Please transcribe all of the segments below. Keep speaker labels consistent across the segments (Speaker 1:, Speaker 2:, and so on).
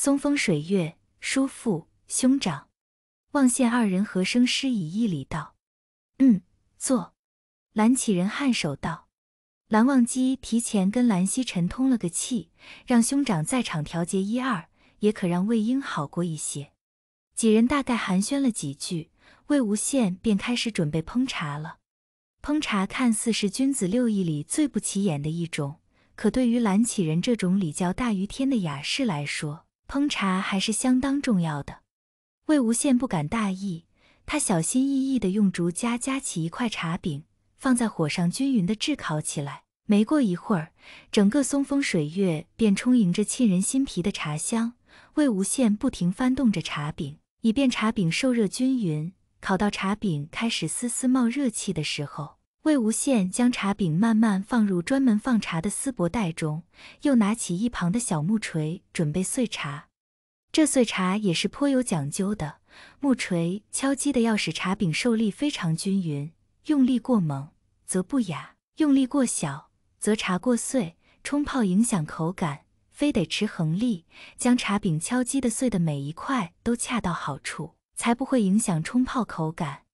Speaker 1: 松风水月，叔父兄长，望现二人和声施以一礼道：“嗯，坐。”蓝启人颔首道：“蓝忘机提前跟蓝曦臣通了个气，让兄长在场调节一二，也可让魏婴好过一些。”几人大概寒暄了几句，魏无羡便开始准备烹茶了。烹茶看似是君子六艺里最不起眼的一种，可对于蓝启人这种礼教大于天的雅士来说，烹茶还是相当重要的，魏无羡不敢大意，他小心翼翼地用竹夹夹起一块茶饼，放在火上均匀地炙烤起来。没过一会儿，整个松风水月便充盈着沁人心脾的茶香。魏无羡不停翻动着茶饼，以便茶饼受热均匀。烤到茶饼开始丝丝冒热气的时候。魏无羡将茶饼慢慢放入专门放茶的丝帛袋中，又拿起一旁的小木锤准备碎茶。这碎茶也是颇有讲究的，木锤敲击的要使茶饼受力非常均匀，用力过猛则不雅，用力过小则茶过碎，冲泡影响口感。非得持恒力，将茶饼敲击的碎的每一块都恰到好处，才不会影响冲泡口感。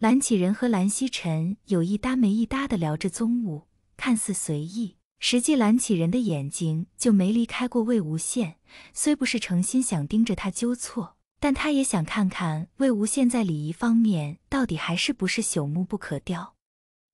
Speaker 1: 蓝启仁和蓝曦臣有一搭没一搭的聊着宗物，看似随意，实际蓝启仁的眼睛就没离开过魏无羡。虽不是诚心想盯着他纠错，但他也想看看魏无羡在礼仪方面到底还是不是朽木不可雕。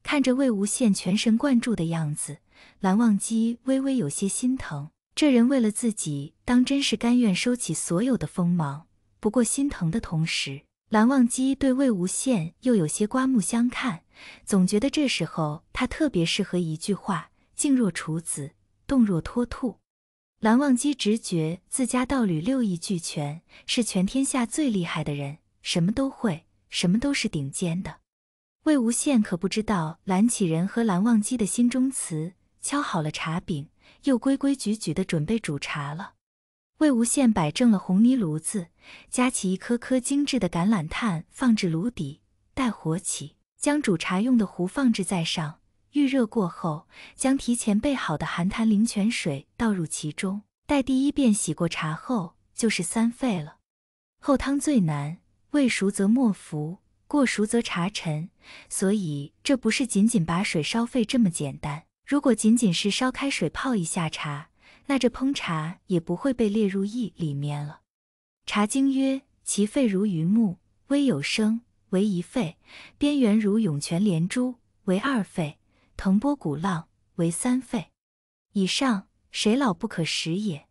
Speaker 1: 看着魏无羡全神贯注的样子，蓝忘机微微有些心疼。这人为了自己，当真是甘愿收起所有的锋芒。不过心疼的同时，蓝忘机对魏无羡又有些刮目相看，总觉得这时候他特别适合一句话：静若处子，动若脱兔。蓝忘机直觉自家道侣六艺俱全，是全天下最厉害的人，什么都会，什么都是顶尖的。魏无羡可不知道蓝启仁和蓝忘机的心中词，敲好了茶饼，又规规矩矩地准备煮茶了。魏无羡摆正了红泥炉子，夹起一颗颗精致的橄榄炭，放置炉底，待火起，将煮茶用的壶放置在上，预热过后，将提前备好的寒潭灵泉水倒入其中。待第一遍洗过茶后，就是三沸了。后汤最难，未熟则没浮，过熟则茶沉，所以这不是仅仅把水烧沸这么简单。如果仅仅是烧开水泡一下茶。那这烹茶也不会被列入一里面了。茶经曰：其沸如鱼目，微有声，为一沸；边缘如涌泉连珠，为二沸；腾波鼓浪，为三沸。以上谁老不可食也。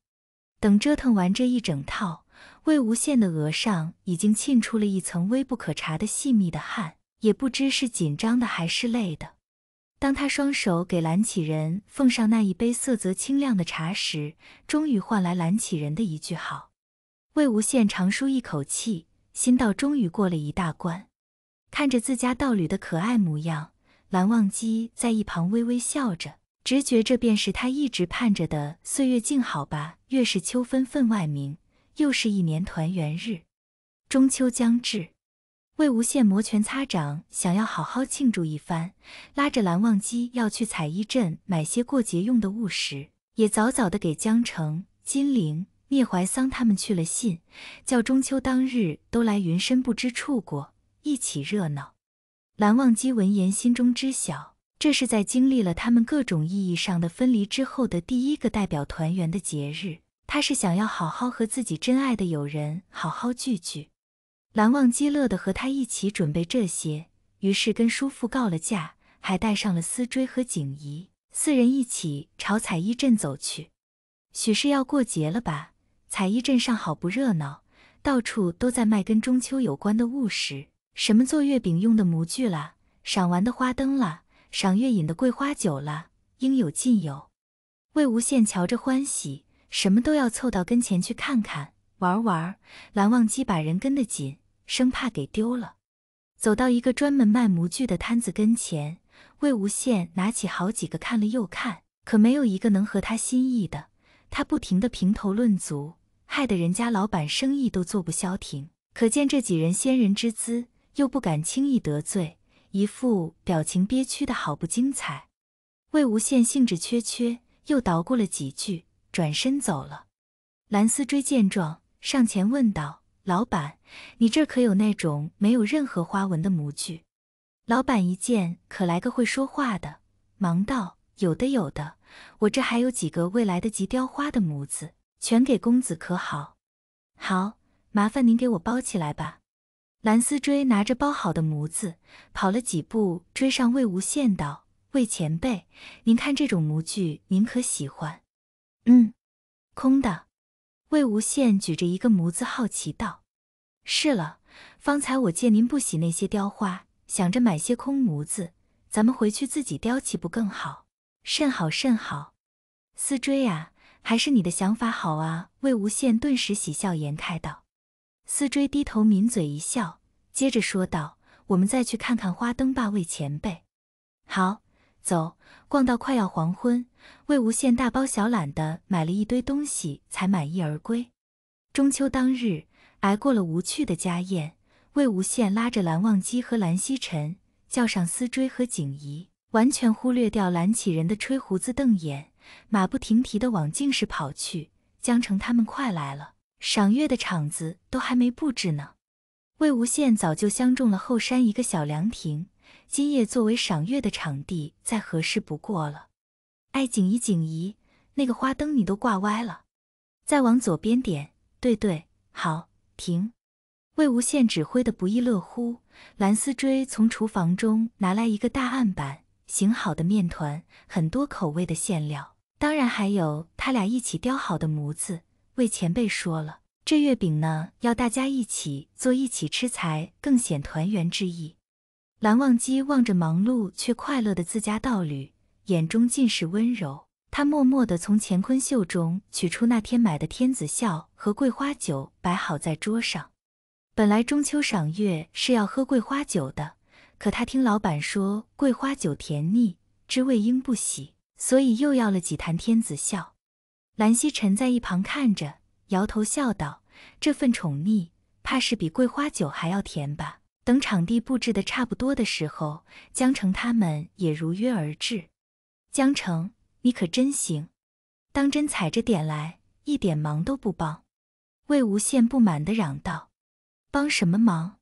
Speaker 1: 等折腾完这一整套，魏无羡的额上已经沁出了一层微不可察的细密的汗，也不知是紧张的还是累的。当他双手给蓝启仁奉上那一杯色泽清亮的茶时，终于换来蓝启仁的一句“好”。魏无羡长舒一口气，心道终于过了一大关。看着自家道侣的可爱模样，蓝忘机在一旁微微笑着，直觉这便是他一直盼着的岁月静好吧。月是秋分分外明，又是一年团圆日，中秋将至。魏无羡摩拳擦掌，想要好好庆祝一番，拉着蓝忘机要去采衣镇买些过节用的物时，也早早的给江澄、金陵、聂怀桑他们去了信，叫中秋当日都来云深不知处过，一起热闹。蓝忘机闻言，心中知晓，这是在经历了他们各种意义上的分离之后的第一个代表团圆的节日，他是想要好好和自己真爱的友人好好聚聚。蓝忘机乐得和他一起准备这些，于是跟叔父告了假，还带上了丝锥和景仪，四人一起朝彩衣镇走去。许是要过节了吧？彩衣镇上好不热闹，到处都在卖跟中秋有关的物事，什么做月饼用的模具啦，赏玩的花灯啦，赏月饮的桂花酒啦，应有尽有。魏无羡瞧着欢喜，什么都要凑到跟前去看看、玩玩。蓝忘机把人跟得紧。生怕给丢了，走到一个专门卖模具的摊子跟前，魏无羡拿起好几个看了又看，可没有一个能合他心意的。他不停的评头论足，害得人家老板生意都做不消停。可见这几人先人之姿，又不敢轻易得罪，一副表情憋屈的好不精彩。魏无羡兴致缺缺，又捣鼓了几句，转身走了。蓝思追见状，上前问道。老板，你这可有那种没有任何花纹的模具？老板一见可来个会说话的，忙道：“有的有的，我这还有几个未来得及雕花的模子，全给公子可好？”“好，麻烦您给我包起来吧。”蓝思追拿着包好的模子跑了几步，追上魏无羡道：“魏前辈，您看这种模具，您可喜欢？”“嗯，空的。”魏无羡举着一个模子，好奇道：“是了，方才我见您不喜那些雕花，想着买些空模子，咱们回去自己雕，岂不更好？甚好甚好，思追呀，还是你的想法好啊！”魏无羡顿时喜笑颜开道：“思追，低头抿嘴一笑，接着说道：‘我们再去看看花灯吧，魏前辈。’好。”走，逛到快要黄昏，魏无羡大包小揽的买了一堆东西，才满意而归。中秋当日，挨过了无趣的家宴，魏无羡拉着蓝忘机和蓝曦臣，叫上思追和景怡，完全忽略掉蓝启人的吹胡子瞪眼，马不停蹄的往静室跑去。江澄他们快来了，赏月的场子都还没布置呢。魏无羡早就相中了后山一个小凉亭。今夜作为赏月的场地再合适不过了。哎，景怡，景怡，那个花灯你都挂歪了，再往左边点。对对，好，停。魏无羡指挥的不亦乐乎。蓝思追从厨房中拿来一个大案板，醒好的面团，很多口味的馅料，当然还有他俩一起雕好的模子。魏前辈说了，这月饼呢，要大家一起做，一起吃才更显团圆之意。蓝忘机望着忙碌却快乐的自家道侣，眼中尽是温柔。他默默地从乾坤袖中取出那天买的天子笑和桂花酒，摆好在桌上。本来中秋赏月是要喝桂花酒的，可他听老板说桂花酒甜腻，知味应不喜，所以又要了几坛天子笑。蓝曦臣在一旁看着，摇头笑道：“这份宠溺，怕是比桂花酒还要甜吧。”等场地布置的差不多的时候，江城他们也如约而至。江城，你可真行，当真踩着点来，一点忙都不帮。魏无羡不满的嚷道：“帮什么忙？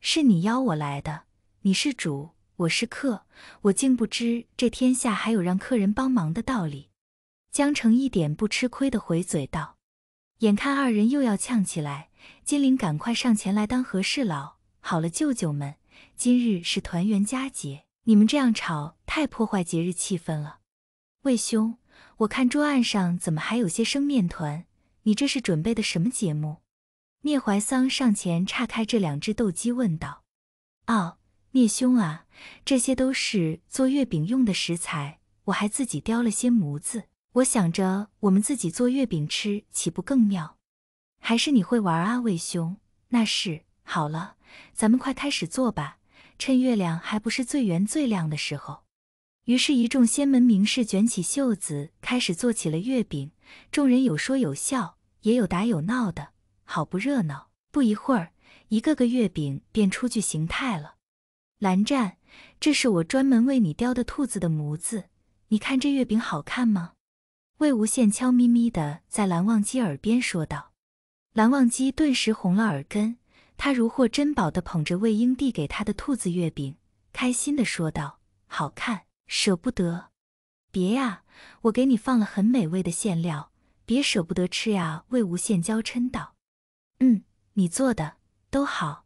Speaker 1: 是你邀我来的，你是主，我是客，我竟不知这天下还有让客人帮忙的道理。”江城一点不吃亏的回嘴道：“眼看二人又要呛起来，金陵赶快上前来当和事佬。”好了，舅舅们，今日是团圆佳节，你们这样吵太破坏节日气氛了。魏兄，我看桌案上怎么还有些生面团？你这是准备的什么节目？聂怀桑上前岔开这两只斗鸡问道：“哦，聂兄啊，这些都是做月饼用的食材，我还自己雕了些模子。我想着我们自己做月饼吃，岂不更妙？还是你会玩啊，魏兄。那是好了。”咱们快开始做吧，趁月亮还不是最圆最亮的时候。于是，一众仙门名士卷起袖子，开始做起了月饼。众人有说有笑，也有打有闹的，好不热闹。不一会儿，一个个月饼便初具形态了。蓝湛，这是我专门为你雕的兔子的模子，你看这月饼好看吗？魏无羡悄咪咪地在蓝忘机耳边说道。蓝忘机顿时红了耳根。他如获珍宝的捧着魏婴递给他的兔子月饼，开心的说道：“好看，舍不得。”“别呀，我给你放了很美味的馅料，别舍不得吃呀。”魏无羡娇嗔道：“嗯，你做的都好。”